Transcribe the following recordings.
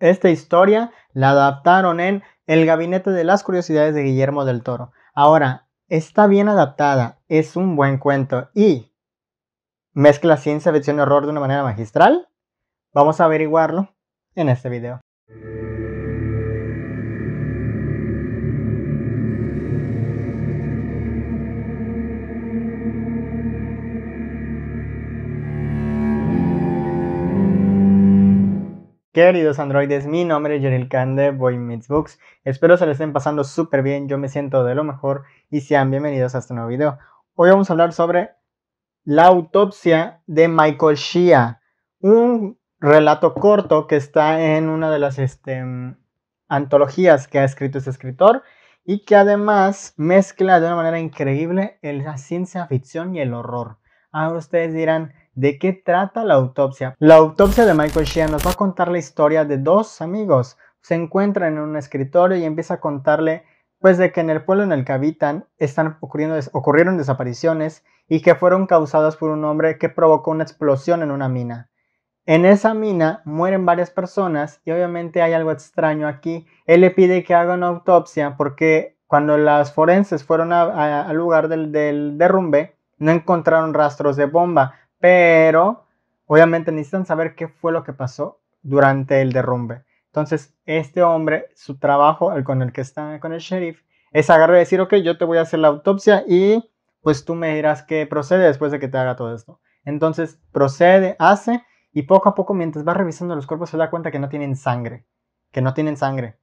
Esta historia la adaptaron en El Gabinete de las Curiosidades de Guillermo del Toro. Ahora, está bien adaptada, es un buen cuento y mezcla ciencia ficción y horror de una manera magistral. Vamos a averiguarlo en este video. Queridos androides, mi nombre es Jeril Khan de Boy Meets Books. Espero se les estén pasando súper bien, yo me siento de lo mejor y sean bienvenidos a este nuevo video. Hoy vamos a hablar sobre la autopsia de Michael Shea, un relato corto que está en una de las este, antologías que ha escrito este escritor y que además mezcla de una manera increíble la ciencia ficción y el horror. Ahora ustedes dirán, ¿De qué trata la autopsia? La autopsia de Michael Sheen nos va a contar la historia de dos amigos. Se encuentran en un escritorio y empieza a contarle pues de que en el pueblo en el que habitan están ocurriendo, ocurrieron desapariciones y que fueron causadas por un hombre que provocó una explosión en una mina. En esa mina mueren varias personas y obviamente hay algo extraño aquí. Él le pide que haga una autopsia porque cuando las forenses fueron al lugar del derrumbe no encontraron rastros de bomba pero obviamente necesitan saber qué fue lo que pasó durante el derrumbe. Entonces, este hombre, su trabajo el con el que está con el sheriff, es agarrar y decir, ok, yo te voy a hacer la autopsia y pues tú me dirás qué procede después de que te haga todo esto. Entonces, procede, hace y poco a poco mientras va revisando los cuerpos se da cuenta que no tienen sangre, que no tienen sangre.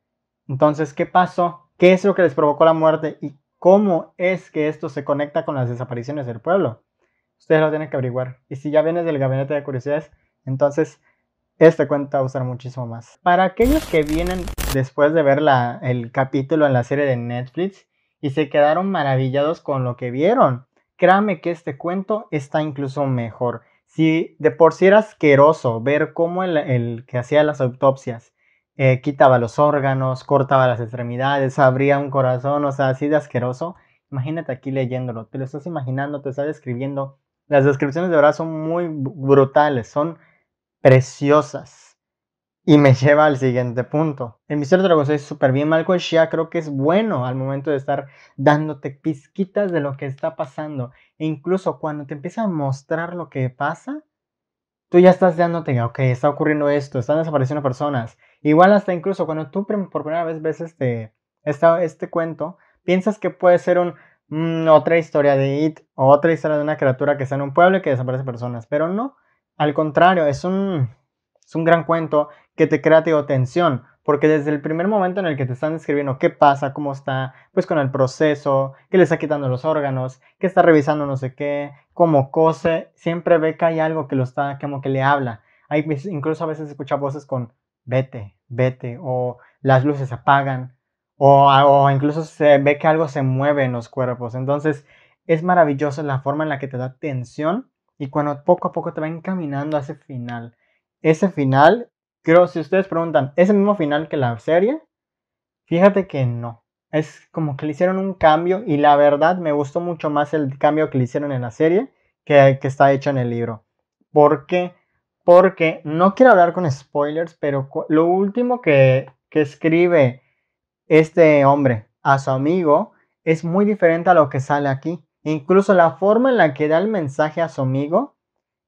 Entonces, ¿qué pasó? ¿Qué es lo que les provocó la muerte? ¿Y cómo es que esto se conecta con las desapariciones del pueblo? Ustedes lo tienen que averiguar. Y si ya vienes del gabinete de curiosidades, entonces este cuento va a usar muchísimo más. Para aquellos que vienen después de ver la, el capítulo en la serie de Netflix y se quedaron maravillados con lo que vieron, créame que este cuento está incluso mejor. Si de por sí era asqueroso ver cómo el, que hacía las autopsias eh, quitaba los órganos, cortaba las extremidades, abría un corazón, o sea, así de asqueroso, imagínate aquí leyéndolo, te lo estás imaginando, te está describiendo las descripciones de verdad son muy brutales, son preciosas. Y me lleva al siguiente punto. El Misterio de es súper bien. Malcolm creo que es bueno al momento de estar dándote pizquitas de lo que está pasando. E incluso cuando te empieza a mostrar lo que pasa, tú ya estás dándote, ok, está ocurriendo esto, están desapareciendo personas. Igual hasta incluso cuando tú por primera vez ves este, este cuento, piensas que puede ser un, Mm, otra historia de It, otra historia de una criatura que está en un pueblo y que desaparece personas. Pero no, al contrario, es un, un gran cuento que te crea tensión, porque desde el primer momento en el que te están describiendo qué pasa, cómo está, pues con el proceso, que le está quitando los órganos, que está revisando no sé qué, cómo cose, siempre ve que hay algo que lo está, como que le habla. Hay, incluso a veces escucha voces con vete, vete, o las luces apagan, o, incluso se ve que algo se mueve en los cuerpos. Entonces es maravillosa la forma en la que te da tensión y cuando poco a poco te va encaminando a ese final. Ese final, creo, si ustedes preguntan, ¿es el mismo final que la serie? Fíjate que no. Es como que le hicieron un cambio y la verdad me gustó mucho más el cambio que le hicieron en la serie que, que está hecho en el libro. ¿Por qué? Porque no quiero hablar con spoilers, pero lo último que, que escribe este hombre a su amigo es muy diferente a lo que sale aquí. Incluso la forma en la que da el mensaje a su amigo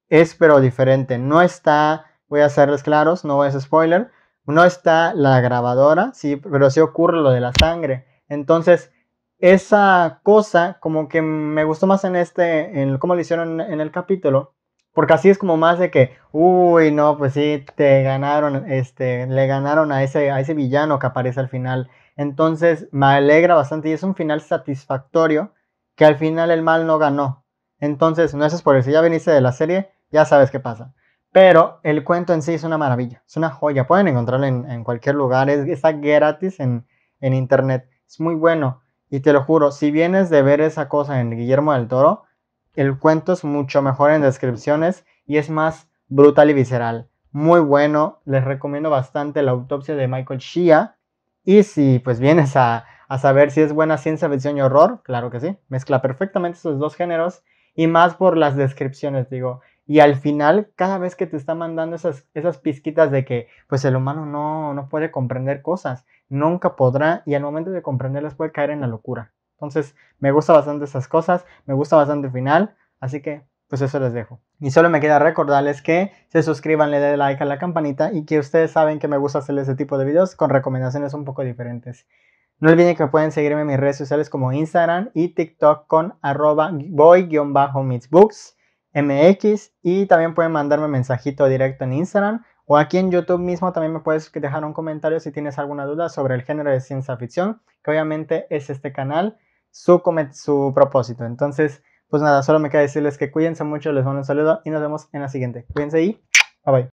es pero diferente. No está, voy a hacerles claros, no es spoiler, no está la grabadora, sí, pero sí ocurre lo de la sangre. Entonces, esa cosa como que me gustó más en este, en cómo lo hicieron en el capítulo, porque así es como más de que, uy, no, pues sí, te ganaron, este, le ganaron a ese, a ese villano que aparece al final entonces me alegra bastante y es un final satisfactorio que al final el mal no ganó. Entonces, no es por eso, ya viniste de la serie, ya sabes qué pasa. Pero el cuento en sí es una maravilla, es una joya. Pueden encontrarlo en, cualquier lugar, es, está gratis en, en internet. Es muy bueno. Y te lo juro, si vienes de ver esa cosa en Guillermo del Toro, el cuento es mucho mejor en descripciones y es más brutal y visceral. Muy bueno, les recomiendo bastante la autopsia de Michael Shea. Y si pues vienes a, a saber si es buena ciencia ficción y horror, claro que sí, mezcla perfectamente esos dos géneros y más por las descripciones, digo. Y al final, cada vez que te está mandando esas, esas pizquitas de que pues el humano no, no puede comprender cosas, nunca podrá y al momento de comprenderlas puede caer en la locura. Entonces, me gusta bastante esas cosas, me gusta bastante el final, así que pues eso les dejo. Y solo me queda recordarles que se suscriban, le den like a la campanita y que ustedes saben que me gusta hacer este tipo de videos con recomendaciones un poco diferentes. No olviden que pueden seguirme en mis redes sociales como Instagram y TikTok con arroba boy books mx y también pueden mandarme mensajito directo en Instagram o aquí en YouTube mismo también me puedes dejar un comentario si tienes alguna duda sobre el género de ciencia ficción, que obviamente es este canal su, su propósito. Entonces, pues nada, solo me queda decirles que cuídense mucho, les mando un saludo y nos vemos en la siguiente. Cuídense y bye bye.